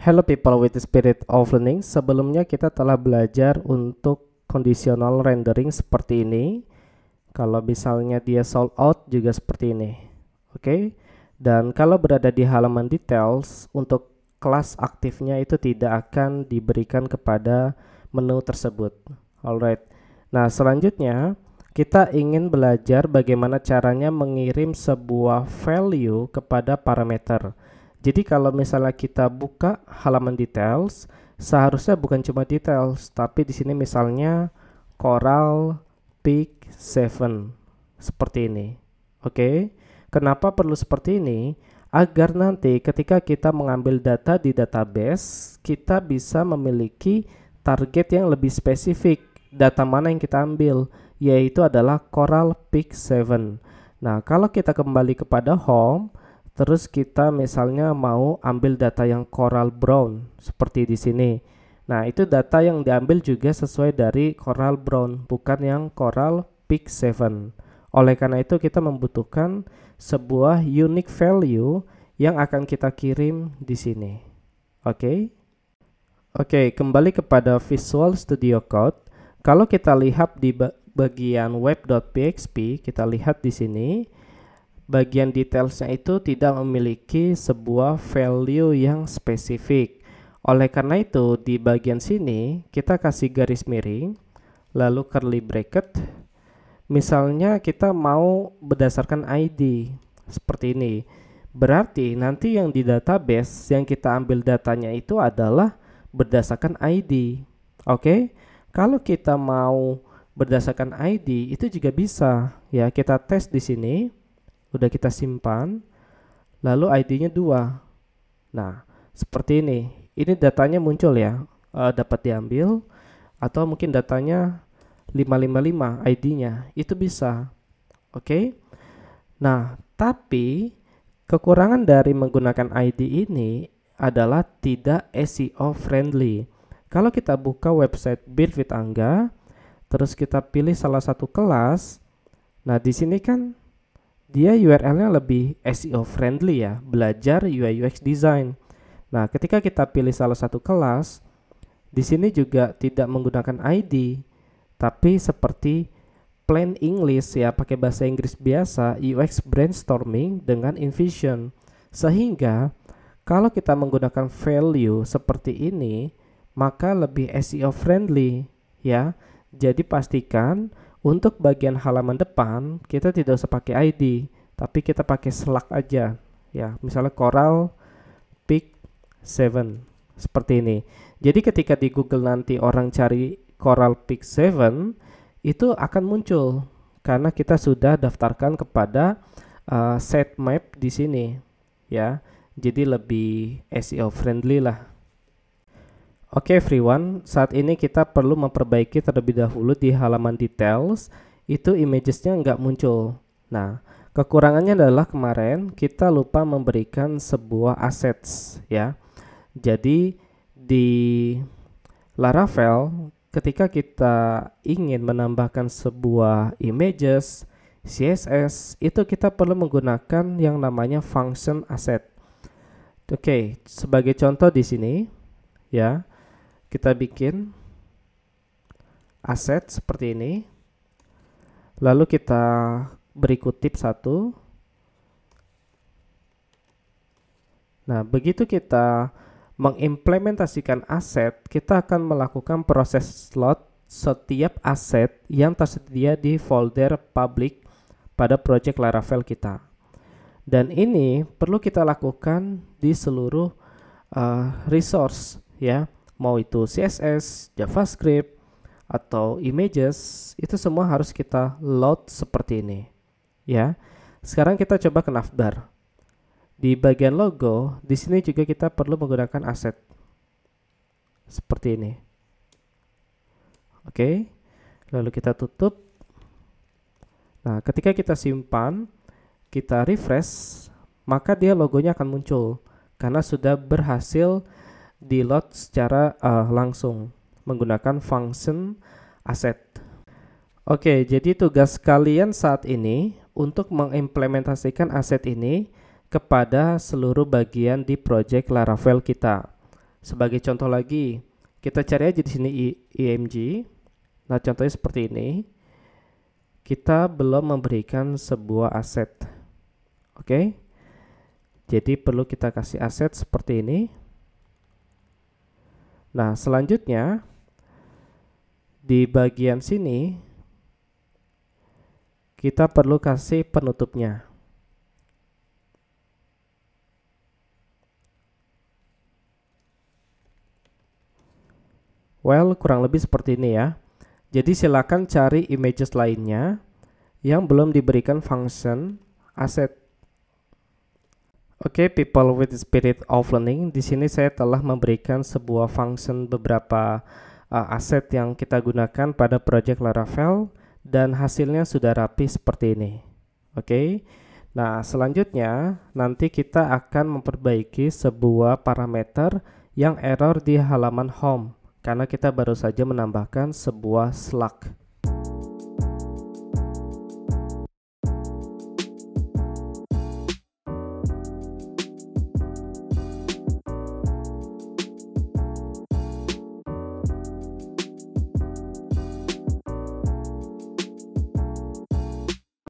Hello people with the spirit of learning. Sebelumnya kita telah belajar untuk conditional rendering seperti ini. Kalau misalnya dia sold out juga seperti ini. Oke. Okay? Dan kalau berada di halaman details untuk kelas aktifnya itu tidak akan diberikan kepada menu tersebut. Alright. Nah, selanjutnya kita ingin belajar bagaimana caranya mengirim sebuah value kepada parameter. Jadi kalau misalnya kita buka halaman details, seharusnya bukan cuma details, tapi di sini misalnya Coral Peak 7 seperti ini. Oke. Okay? Kenapa perlu seperti ini? Agar nanti ketika kita mengambil data di database, kita bisa memiliki target yang lebih spesifik data mana yang kita ambil, yaitu adalah Coral Peak 7. Nah, kalau kita kembali kepada home, Terus kita misalnya mau ambil data yang Coral Brown seperti di sini. Nah, itu data yang diambil juga sesuai dari Coral Brown, bukan yang Coral Peak 7. Oleh karena itu kita membutuhkan sebuah unique value yang akan kita kirim di sini. Oke. Okay? Oke, okay, kembali kepada Visual Studio Code. Kalau kita lihat di bagian web.php, kita lihat di sini bagian detailsnya itu tidak memiliki sebuah value yang spesifik. Oleh karena itu, di bagian sini kita kasih garis miring, lalu curly bracket. Misalnya kita mau berdasarkan ID seperti ini. Berarti nanti yang di database yang kita ambil datanya itu adalah berdasarkan ID. Oke. Okay? Kalau kita mau berdasarkan ID itu juga bisa ya kita tes di sini udah kita simpan lalu ID-nya dua nah seperti ini ini datanya muncul ya e, dapat diambil atau mungkin datanya 555 ID-nya itu bisa oke okay? nah tapi kekurangan dari menggunakan ID ini adalah tidak SEO friendly kalau kita buka website Build with Angga terus kita pilih salah satu kelas nah di sini kan dia URL-nya lebih SEO friendly ya, belajar UI UX design. Nah, ketika kita pilih salah satu kelas, di sini juga tidak menggunakan ID, tapi seperti plain English ya, pakai bahasa Inggris biasa, UX brainstorming dengan Invision. Sehingga kalau kita menggunakan value seperti ini, maka lebih SEO friendly ya. Jadi pastikan untuk bagian halaman depan, kita tidak usah pakai ID, tapi kita pakai slug aja. Ya, misalnya Coral Pick 7 seperti ini. Jadi ketika di Google nanti orang cari Coral Pick 7 itu akan muncul karena kita sudah daftarkan kepada uh, set map di sini ya. Jadi lebih SEO friendly lah Oke okay, everyone, saat ini kita perlu memperbaiki terlebih dahulu di halaman details itu imagesnya nggak muncul. Nah, kekurangannya adalah kemarin kita lupa memberikan sebuah assets ya. Jadi di Laravel ketika kita ingin menambahkan sebuah images CSS itu kita perlu menggunakan yang namanya function asset. Oke, okay, sebagai contoh di sini ya kita bikin aset seperti ini lalu kita beri kutip satu nah begitu kita mengimplementasikan aset kita akan melakukan proses slot setiap aset yang tersedia di folder public pada project Laravel kita dan ini perlu kita lakukan di seluruh uh, resource ya mau itu CSS, JavaScript, atau images, itu semua harus kita load seperti ini. Ya. Sekarang kita coba ke navbar. Di bagian logo, di sini juga kita perlu menggunakan aset. Seperti ini. Oke. Lalu kita tutup. Nah, ketika kita simpan, kita refresh, maka dia logonya akan muncul karena sudah berhasil di load secara uh, langsung menggunakan function asset. Oke, jadi tugas kalian saat ini untuk mengimplementasikan aset ini kepada seluruh bagian di project Laravel kita. Sebagai contoh lagi, kita cari aja di sini IMG. Nah, contohnya seperti ini. Kita belum memberikan sebuah aset. Oke. Jadi perlu kita kasih aset seperti ini. Nah, selanjutnya di bagian sini kita perlu kasih penutupnya. Well, kurang lebih seperti ini ya. Jadi silakan cari images lainnya yang belum diberikan function asset. Oke, okay, people with spirit of learning, di sini saya telah memberikan sebuah function beberapa uh, aset yang kita gunakan pada project Laravel dan hasilnya sudah rapi seperti ini. Oke. Okay? Nah, selanjutnya nanti kita akan memperbaiki sebuah parameter yang error di halaman home karena kita baru saja menambahkan sebuah slug.